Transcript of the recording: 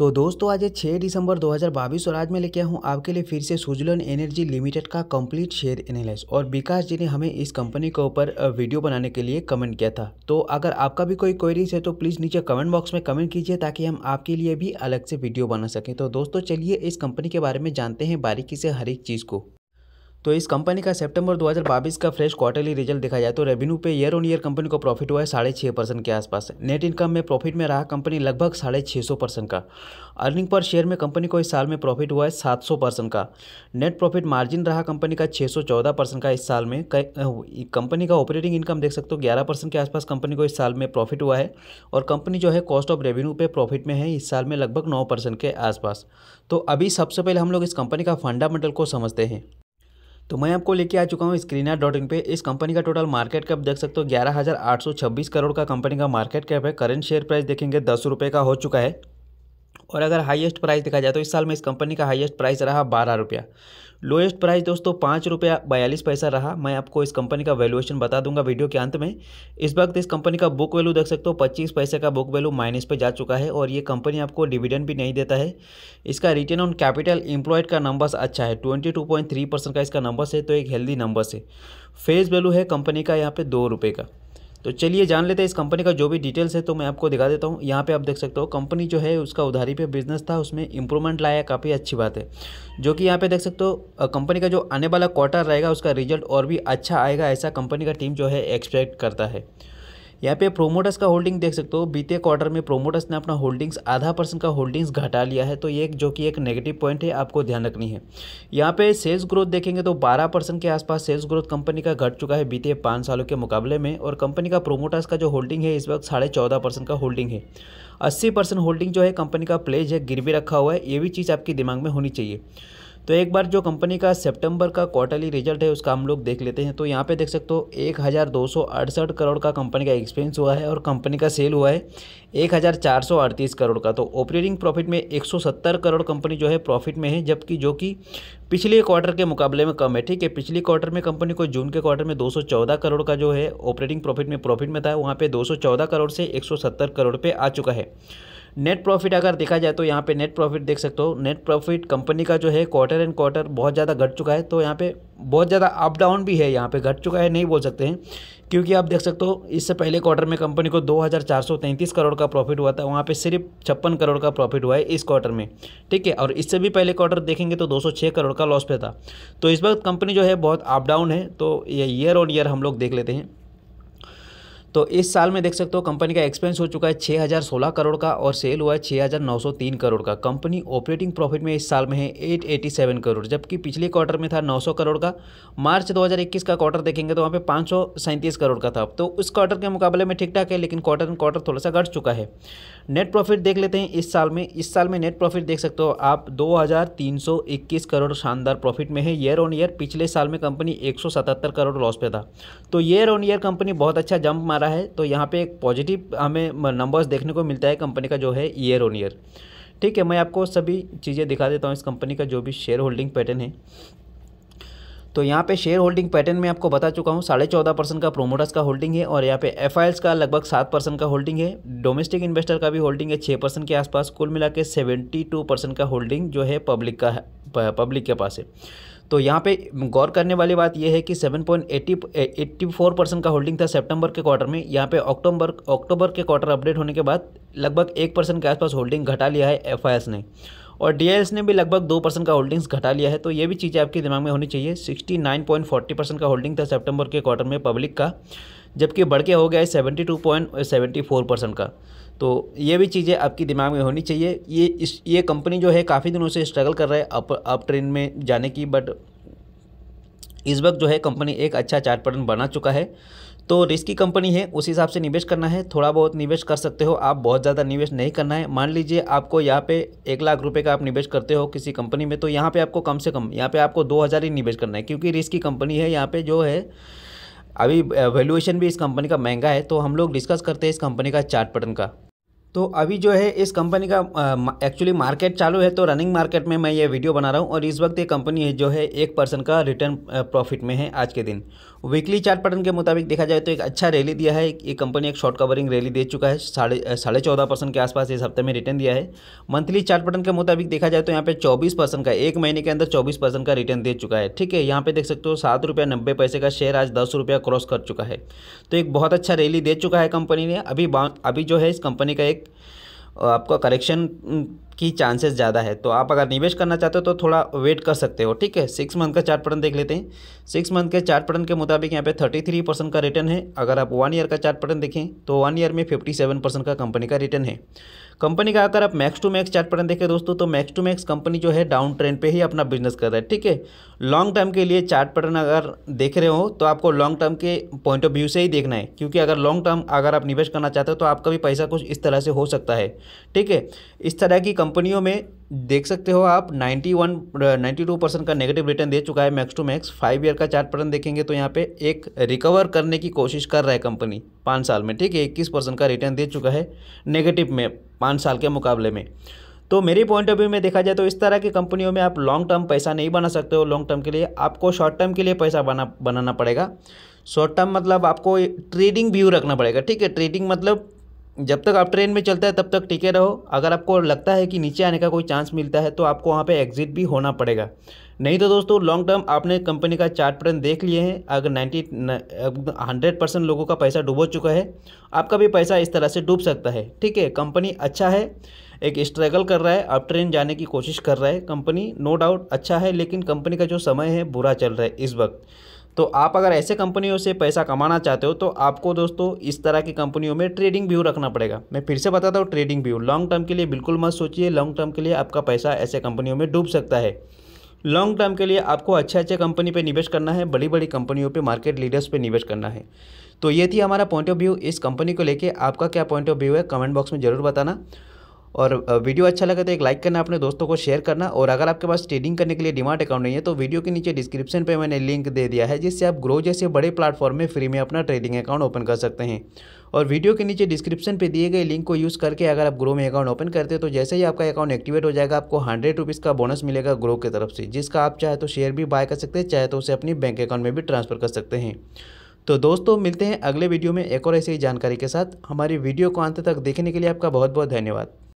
तो दोस्तों आज छः दिसंबर 2022 और आज मैं लेके आया हूँ आपके लिए फिर से सुजलन एनर्जी लिमिटेड का कंप्लीट शेयर एनालिस और विकास जी ने हमें इस कंपनी के ऊपर वीडियो बनाने के लिए कमेंट किया था तो अगर आपका भी कोई क्वेरीज है तो प्लीज़ नीचे कमेंट बॉक्स में कमेंट कीजिए ताकि हम आपके लिए भी अलग से वीडियो बना सकें तो दोस्तों चलिए इस कंपनी के बारे में जानते हैं बारीकी से हर एक चीज़ को तो इस कंपनी का सितंबर 2022 का फ्रेश क्वार्टरली रिजल्ट देखा जाए तो रेवेन्यू पे ईयर ऑन ईयर कंपनी को प्रॉफिट हुआ है साढ़े छः परसेंट के आसपास नेट इनकम में प्रॉफिट में रहा कंपनी लगभग साढ़े छः सौ परसेंट का अर्निंग पर शेयर में कंपनी को इस साल में प्रॉफिट हुआ है सात सौ परसेंट का नेट प्रॉफिट मार्जिन रहा कंपनी का छः सौ चौदह परसेंट का इस साल में कंपनी का ऑपरेटिंग इनकम देख सकते हो ग्यारह परसेंट के आसपास कंपनी को इस साल में प्रॉफिट हुआ है और कंपनी जो है कॉस्ट ऑफ रेवेन्यू पे प्रॉफिट में है इस साल में लगभग नौ परसेंट के आसपास तो अभी सबसे पहले हम लोग इस कंपनी का फंडामेंटल को समझते हैं तो मैं आपको लेके आ चुका हूँ स्क्रीनर डॉट इन पे इस कंपनी का टोटल मार्केट कैप देख सकते हो ग्यारह हज़ार आठ सौ छब्बीस करोड़ का कंपनी का मार्केट कैप है करंट शेयर प्राइस देखेंगे दस रुपये का हो चुका है और अगर हाईएस्ट प्राइस देखा जाए तो इस साल में इस कंपनी का हाईएस्ट प्राइस रहा बारह रुपया लोएस्ट प्राइस दोस्तों पाँच रुपया बयालीस पैसा रहा मैं आपको इस कंपनी का वैल्यूएशन बता दूंगा वीडियो के अंत में इस वक्त इस कंपनी का बुक वैल्यू देख सकते हो पच्चीस पैसे का बुक वैल्यू माइनस पे जा चुका है और ये कंपनी आपको डिविडेंड भी नहीं देता है इसका रिटर्न ऑन कैपिटल इंप्लॉयड का नंबर्स अच्छा है ट्वेंटी का इसका नंबर्स है तो एक हेल्दी नंबर्स है फेस वैल्यू है कंपनी का यहाँ पर दो रुपये का तो चलिए जान लेते हैं इस कंपनी का जो भी डिटेल्स है तो मैं आपको दिखा देता हूँ यहाँ पे आप देख सकते हो कंपनी जो है उसका उधारी पे बिजनेस था उसमें इंप्रूवमेंट लाया काफ़ी अच्छी बात है जो कि यहाँ पे देख सकते हो कंपनी का जो आने वाला क्वार्टर रहेगा उसका रिजल्ट और भी अच्छा आएगा ऐसा कंपनी का टीम जो है एक्सपेक्ट करता है यहाँ पे प्रोमोटर्स का होल्डिंग देख सकते हो बीते क्वार्टर में प्रोमोटर्स ने अपना होल्डिंग्स आधा परसेंट का होल्डिंग्स घटा लिया है तो ये जो कि एक नेगेटिव पॉइंट है आपको ध्यान रखनी है यहाँ पे सेल्स ग्रोथ देखेंगे तो बारह परसेंट के आसपास सेल्स ग्रोथ कंपनी का घट चुका है बीते पाँच सालों के मुकाबले में और कंपनी का प्रोमोटर्स का जो होल्डिंग है इस वक्त साढ़े चौदह परसेंट का होल्डिंग है अस्सी परसेंट होल्डिंग जो है कंपनी का प्लेज है गिरवी रखा हुआ है ये भी चीज़ आपके दिमाग में होनी चाहिए तो एक बार जो कंपनी का सितंबर का क्वार्टरली रिजल्ट है उसका हम लोग देख लेते हैं तो यहाँ पे देख सकते हो एक हज़ार दो सौ अड़सठ करोड़ का कंपनी का एक्सपेंस हुआ है और कंपनी का सेल हुआ है एक हज़ार चार सौ अड़तीस करोड़ का तो ऑपरेटिंग प्रॉफिट में एक सौ सत्तर करोड़ कंपनी जो है प्रॉफिट में है जबकि जो कि पिछले क्वार्टर के मुकाबले में कम है ठीक है पिछले क्वार्टर में कंपनी को जून के क्वार्टर में दो सौ चौदह करोड़ का जो है ऑपरेटिंग प्रॉफिट में प्रॉफिट में था वहाँ पर दो सौ चौदह करोड़ से एक सौ सत्तर करोड़ पे आ चुका है नेट प्रॉफिट अगर देखा जाए तो यहाँ पे नेट प्रॉफिट देख सकते हो नेट प्रॉफिट कंपनी का जो है क्वार्टर एंड क्वार्टर बहुत ज़्यादा घट चुका है तो यहाँ पे बहुत ज़्यादा अप डाउन भी है यहाँ पे घट चुका है नहीं बोल सकते हैं क्योंकि आप देख सकते हो इससे पहले क्वार्टर में कंपनी को दो करोड़ का प्रॉफिट हुआ था वहाँ पर सिर्फ छप्पन करोड़ का प्रॉफिट हुआ है इस क्वार्टर में ठीक है और इससे भी पहले क्वार्टर देखेंगे तो दो करोड़ का लॉस पे था तो इस वक्त कंपनी जो है बहुत अप डाउन है तो ये ईयर ऑन ईयर हम लोग देख लेते हैं तो इस साल में देख सकते हो कंपनी का एक्सपेंस हो चुका है 6016 करोड़ का और सेल हुआ है 6903 करोड़ का कंपनी ऑपरेटिंग प्रॉफिट में इस साल में है 887 करोड़ जबकि पिछले क्वार्टर में था 900 करोड़ का मार्च 2021 का क्वार्टर देखेंगे तो वहाँ पे पाँच करोड़ का था तो उस क्वार्टर के मुकाबले में ठीक ठाक है लेकिन क्वार्टर एंड क्वार्टर थोड़ा सा घट चुका है नेट प्रॉफिट देख लेते हैं इस साल में इस साल में नेट प्रॉफिट देख सकते हो आप दो करोड़ शानदार प्रॉफिट में है ईयर ऑन ईयर पिछले साल में कंपनी एक करोड़ लॉस पे था तो ईयर ऑन ईयर कंपनी बहुत अच्छा जंप मार रहा है तो यहाँ पे एक पॉजिटिव हमें नंबर्स देखने को मिलता है कंपनी का जो है ईयर ऑन ईयर ठीक है मैं आपको सभी चीज़ें दिखा देता हूँ इस कंपनी का जो भी शेयर होल्डिंग पैटर्न है तो यहाँ पे शेयर होल्डिंग पैटर्न में आपको बता चुका हूँ साढ़े चौदह परसेंट का प्रोमोटर्स का होल्डिंग है और यहाँ पे एफ का लगभग सात परसेंट का होल्डिंग है डोमेस्टिक इन्वेस्टर का भी होल्डिंग है छः परसेंट के आसपास कुल मिला के सेवेंटी टू परसेंट का होल्डिंग जो है पब्लिक का है पब्लिक के पास है तो यहाँ पे गौर करने वाली बात यह है कि पॉइंट परसेंट का होल्डिंग था सितंबर के क्वार्टर में यहाँ पे अक्टूबर अक्टूबर के क्वार्टर अपडेट होने के बाद लगभग एक परसेंट के आसपास होल्डिंग घटा लिया है एफ ने और डी ने भी लगभग दो परसेंट का होल्डिंग्स घटा लिया है तो ये भी चीज़ें आपके दिमाग में होनी चाहिए 69.40 परसेंट का होल्डिंग था सितंबर के क्वार्टर में पब्लिक का जबकि बढ़ के हो गया है 72.74 परसेंट का तो ये भी चीज़ें आपकी दिमाग में होनी चाहिए ये इस ये कंपनी जो है काफ़ी दिनों से स्ट्रगल कर रहा है अप अप ट्रेन में जाने की बट इस वक्त जो है कंपनी एक अच्छा चार्ट पैटर्न बना चुका है तो रिस्की कंपनी है उस हिसाब से निवेश करना है थोड़ा बहुत निवेश कर सकते हो आप बहुत ज़्यादा निवेश नहीं करना है मान लीजिए आपको यहाँ पे एक लाख रुपए का आप निवेश करते हो किसी कंपनी में तो यहाँ पे आपको कम से कम यहाँ पे आपको दो हज़ार ही निवेश करना है क्योंकि रिस्की कंपनी है यहाँ पे जो है अभी वैल्यूएशन भी इस कंपनी का महंगा है तो हम लोग डिस्कस करते हैं इस कंपनी का चार्ट पैटर्न का तो अभी जो है इस कंपनी का एक्चुअली मार्केट चालू है तो रनिंग मार्केट में मैं ये वीडियो बना रहा हूँ और इस वक्त ये कंपनी है जो है एक परसेंट का रिटर्न प्रॉफिट में है आज के दिन वीकली चार्ट पैटर्न के मुताबिक देखा जाए तो एक अच्छा रैली दिया है ये कंपनी एक शॉर्ट कवरिंग रैली दे चुका है साढ़े साढ़े चौदह परसेंट के आसपास इस हफ्ते में रिटर्न दिया है मंथली चार्ट पैटर्न के मुताबिक देखा जाए तो यहाँ पे चौबीस परसेंट का एक महीने के अंदर चौबीस परसेंट का रिटर्न दे चुका है ठीक है यहाँ पे देख सकते हो सात रुपया नब्बे पैसे का शेयर आज दस रुपया क्रॉस कर चुका है तो एक बहुत अच्छा रैली दे चुका है कंपनी ने अभी अभी जो है इस कंपनी का एक आपका करेक्शन की चांसेस ज़्यादा है तो आप अगर निवेश करना चाहते हो तो थोड़ा वेट कर सकते हो ठीक है सिक्स मंथ का चार्ट पर्टन देख लेते हैं सिक्स मंथ के चार्ट पर्टन के मुताबिक यहाँ पे थर्टी थ्री परसेंट का रिटर्न है अगर आप वन ईयर का चार्ट पर्टन देखें तो वन ईयर में फिफ्टी सेवन परसेंट का कंपनी का रिटर्न है कंपनी का अगर आप max to max chart pattern देखें दोस्तों तो मैक्स टू मैक्स कंपनी जो है डाउन ट्रेंड पर ही अपना बिजनेस कर रहा है ठीक है लॉन्ग टर्म के लिए चार्ट पैटर्न अगर देख रहे हो तो आपको लॉन्ग टर्म के पॉइंट ऑफ व्यू से ही देखना है क्योंकि अगर लॉन्ग टर्म अगर आप निवेश करना चाहते हो तो आपका भी पैसा कुछ इस तरह से हो सकता है ठीक है इस तरह की कंपनी कंपनियों में देख सकते हो आप 91 92 परसेंट का नेगेटिव रिटर्न दे चुका है max to max five year का चार्ट पैटर्न देखेंगे तो यहाँ पे एक रिकवर करने की कोशिश कर रहा है कंपनी पाँच साल में ठीक है इक्कीस परसेंट का रिटर्न दे चुका है नेगेटिव में पाँच साल के मुकाबले में तो मेरी पॉइंट ऑफ व्यू में देखा जाए तो इस तरह की कंपनियों में आप लॉन्ग टर्म पैसा नहीं बना सकते हो लॉन्ग टर्म के लिए आपको शॉर्ट टर्म के लिए पैसा बना बनाना पड़ेगा शॉर्ट टर्म मतलब आपको ट्रेडिंग व्यू रखना पड़ेगा ठीक है ट्रेडिंग मतलब जब तक आप ट्रेन में चलता है तब तक टिके रहो अगर आपको लगता है कि नीचे आने का कोई चांस मिलता है तो आपको वहाँ पे एग्जिट भी होना पड़ेगा नहीं तो दोस्तों लॉन्ग टर्म आपने कंपनी का चार्ट प्लान देख लिए हैं अगर नाइन्टी हंड्रेड परसेंट लोगों का पैसा डूबो चुका है आपका भी पैसा इस तरह से डूब सकता है ठीक है कंपनी अच्छा है एक स्ट्रगल कर रहा है आप ट्रेन जाने की कोशिश कर रहा है कंपनी नो डाउट अच्छा है लेकिन कंपनी का जो समय है बुरा चल रहा है इस वक्त तो आप अगर ऐसे कंपनियों से पैसा कमाना चाहते हो तो आपको दोस्तों इस तरह की कंपनियों में ट्रेडिंग व्यू रखना पड़ेगा मैं फिर से बताता हूँ ट्रेडिंग व्यू लॉन्ग टर्म के लिए बिल्कुल मत सोचिए लॉन्ग टर्म के लिए आपका पैसा ऐसे कंपनियों में डूब सकता है लॉन्ग टर्म के लिए आपको अच्छे अच्छे कंपनी पे निवेश करना है बड़ी बड़ी कंपनियों पे मार्केट लीडर्स पे निवेश करना है तो ये थी हमारा पॉइंट ऑफ व्यू इस कंपनी को लेके आपका क्या पॉइंट ऑफ व्यू है कमेंट बॉक्स में ज़रूर बताना और वीडियो अच्छा लगा तो एक लाइक करना अपने दोस्तों को शेयर करना और अगर आपके पास ट्रेडिंग करने के लिए डिमांड अकाउंट नहीं है तो वीडियो के नीचे डिस्क्रिप्शन पर मैंने लिंक दे दिया है जिससे आप ग्रो जैसे बड़े प्लेटफॉर्म में फ्री में अपना ट्रेडिंग अकाउंट ओपन कर सकते हैं और वीडियो के नीचे डिस्क्रिप्शन पे दिए गए लिंक को यूज़ करके अगर आप ग्रो में अकाउंट ओपन करते हैं तो जैसे ही आपका अकाउंट एक्टिवेट हो जाएगा आपको हंड्रेड रुपीज़ का बोनस मिलेगा ग्रो की तरफ से जिसका आप चाहे तो शेयर भी बाय कर सकते हैं चाहे तो उसे अपनी बैंक अकाउंट में भी ट्रांसफ़र कर सकते हैं तो दोस्तों मिलते हैं अगले वीडियो में एक और ऐसी जानकारी के साथ हमारी वीडियो को अंत तक देखने के लिए आपका बहुत बहुत धन्यवाद